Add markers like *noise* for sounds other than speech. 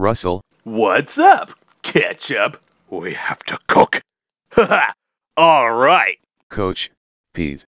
Russell. What's up? Ketchup. We have to cook. *laughs* All right. Coach, Pete.